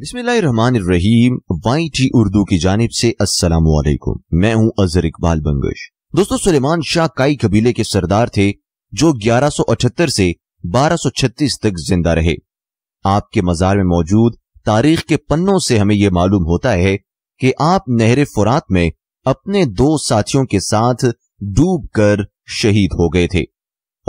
बिस्मिल्लाहिर्रहमानिर्रहीम वाईटी उर्दू की जानब से अस्सलाम वालेकुम मैं हूं अजहर इकबाल बंगश दोस्तों सुलेमान शाह काई कबीले के सरदार थे जो 1178 से 1236 तक जिंदा रहे आपके मजार में मौजूद तारीख के पन्नों से हमें यह मालूम होता है कि आप नहर फुरात में अपने दो साथियों के साथ डूब कर शहीद हो गए थे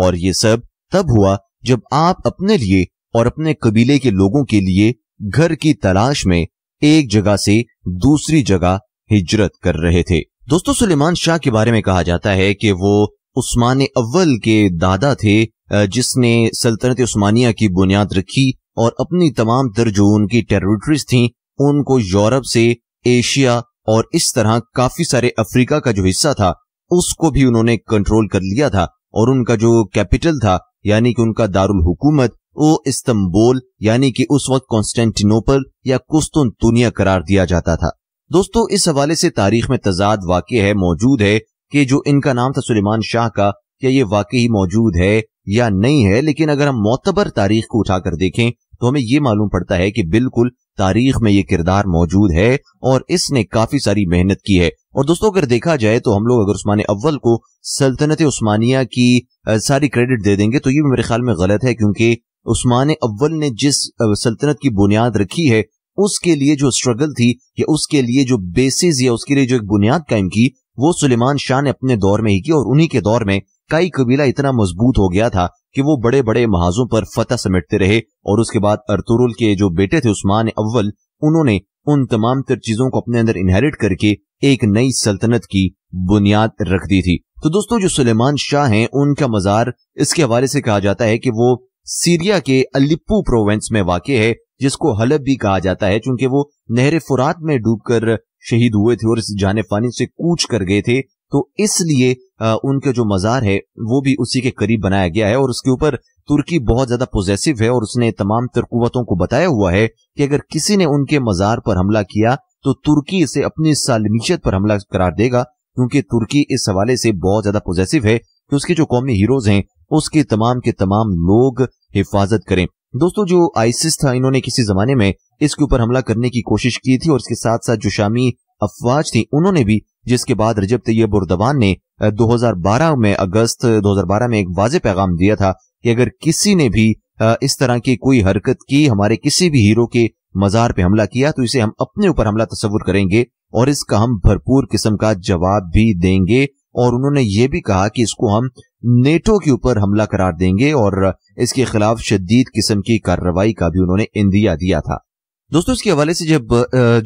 और ये सब तब हुआ जब आप अपने लिए और अपने कबीले के लोगों के लिए घर की तलाश में एक जगह से दूसरी जगह हिजरत कर रहे थे दोस्तों सुलेमान शाह के बारे में कहा जाता है कि वो उस्मान अव्वल के दादा थे जिसने सल्तनत उस्मानिया की बुनियाद रखी और अपनी तमाम तर जो उनकी टेरिटरीज थी उनको यूरोप से एशिया और इस तरह काफी सारे अफ्रीका का जो हिस्सा था उसको भी उन्होंने कंट्रोल कर लिया था और उनका जो कैपिटल था यानी कि उनका दारुल हुकूमत वो इस्तंबुल यानी कि उस वक्त कॉन्स्टेंटिनोपल या कुस्तुन दुनिया करार दिया जाता था दोस्तों इस हवाले से तारीख में तजाद वाक़ है मौजूद है कि जो इनका नाम था सुलेमान शाह का क्या ये वाकई मौजूद है या नहीं है लेकिन अगर हम मोतबर तारीख को उठाकर देखें तो हमें ये मालूम पड़ता है कि बिल्कुल तारीख में ये किरदार मौजूद है और इसने काफी सारी मेहनत की है और दोस्तों अगर देखा जाए तो हम लोग अगर उस्मान अव्वल को सल्तनत उस्मानिया की सारी क्रेडिट दे देंगे तो ये मेरे ख्याल में गलत है क्योंकि उस्मान अव्वल ने जिस सल्तनत की बुनियाद रखी है उसके लिए जो स्ट्रगल थी या उसके लिए जो बेसिस या उसके लिए जो एक बुनियाद कायम की वो सुलेमान शाह ने अपने दौर में ही की और उन्हीं के दौर में कई कबीला इतना मजबूत हो गया था कि वो बड़े बड़े महाजों पर फतह समेटते रहे और उसके बाद अरतुरुल के जो बेटे थे उस्मान अव्वल उन्होंने उन तमाम तर चीजों को अपने अंदर इनहेरिट करके एक नई सल्तनत की बुनियाद रख दी थी तो दोस्तों जो सुलेमान शाह हैं उनका मजार इसके हवाले से कहा जाता है कि वो सीरिया के अलिप्पू प्रोवेंस में वाक़ है जिसको हलब भी कहा जाता है चूंकि वो नहर फुरात में डूबकर शहीद हुए थे और इस जाने फानी से कूच कर गए थे तो इसलिए उनके जो मजार है वो भी उसी के करीब बनाया गया है और उसके ऊपर तुर्की बहुत ज्यादा पोजेसिव है और उसने तमाम तरकुवतों को बताया हुआ है कि अगर किसी ने उनके मजार पर हमला किया तो तुर्की इसे अपनी सालमीशियत पर हमला करार देगा क्योंकि तुर्की इस हवाले से बहुत ज्यादा पोजेसिव है कि तो उसके जो कौमी हीरोज हैं उसके तमाम के तमाम लोग हिफाजत करें दोस्तों जो आइसिस था इन्होंने किसी जमाने में इसके ऊपर हमला करने की कोशिश की थी और इसके साथ साथ जो शामी अफवाज थी उन्होंने भी जिसके बाद रजब तैयब बुरदवान ने 2012 में अगस्त 2012 में एक वाज पैगाम दिया था कि अगर किसी ने भी इस तरह की कोई हरकत की हमारे किसी भी हीरो के मजार पे हमला किया तो इसे हम अपने ऊपर हमला तस्वुर करेंगे और इसका हम भरपूर किस्म का जवाब भी देंगे और उन्होंने ये भी कहा कि इसको हम नेटो के ऊपर हमला करार देंगे और इसके खिलाफ शदीद किस्म की कार्रवाई का भी उन्होंने इंदिया दिया था दोस्तों इसके हवाले से जब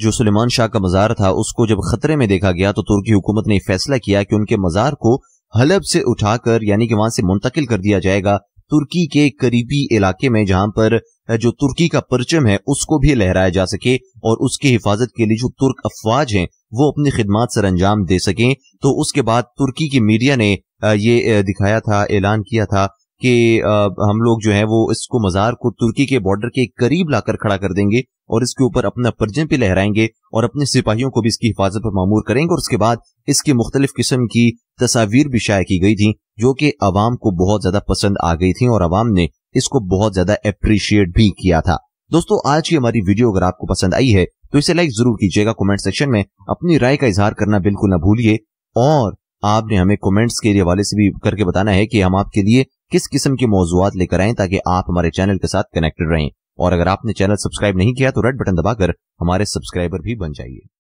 जो सुलेमान शाह का मजार था उसको जब खतरे में देखा गया तो तुर्की हुकूमत ने फैसला किया कि उनके मजार को हलब से उठाकर यानी कि वहां से मुंतकिल कर दिया जाएगा तुर्की के करीबी इलाके में जहां पर जो तुर्की का परचम है उसको भी लहराया जा सके और उसकी हिफाजत के लिए जो तुर्क अफवाज हैं वो अपनी खिदमत सर अंजाम दे सकें तो उसके बाद तुर्की की मीडिया ने ये दिखाया था ऐलान किया था कि हम लोग जो है वो इसको मजार को तुर्की के बॉर्डर के करीब लाकर खड़ा कर देंगे और इसके ऊपर अपना परजन भी लहराएंगे और अपने सिपाहियों को भी इसकी हिफाजत पर मामूर करेंगे और उसके बाद इसकी मुख्तलिफ किस्म की तस्वीर भी शाये की गई थी जो कि अवाम को बहुत ज्यादा पसंद आ गई थी और अवाम ने इसको बहुत ज्यादा अप्रिशिएट भी किया था दोस्तों आज की हमारी वीडियो अगर आपको पसंद आई है तो इसे लाइक जरूर कीजिएगा कमेंट सेक्शन में अपनी राय का इजहार करना बिल्कुल न भूलिए और आपने हमें कमेंट्स के हवाले से भी करके बताना है कि हम आपके लिए किस किस्म के मौजूद लेकर आए ताकि आप हमारे चैनल के साथ कनेक्टेड रहें और अगर आपने चैनल सब्सक्राइब नहीं किया तो रेड बटन दबाकर हमारे सब्सक्राइबर भी बन जाइए